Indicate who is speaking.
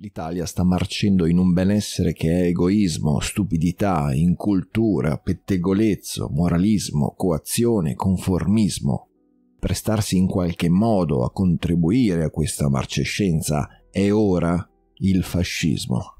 Speaker 1: L'Italia sta marcendo in un benessere che è egoismo, stupidità, incultura, pettegolezzo, moralismo, coazione, conformismo. Prestarsi in qualche modo a contribuire a questa marcescenza è ora il fascismo.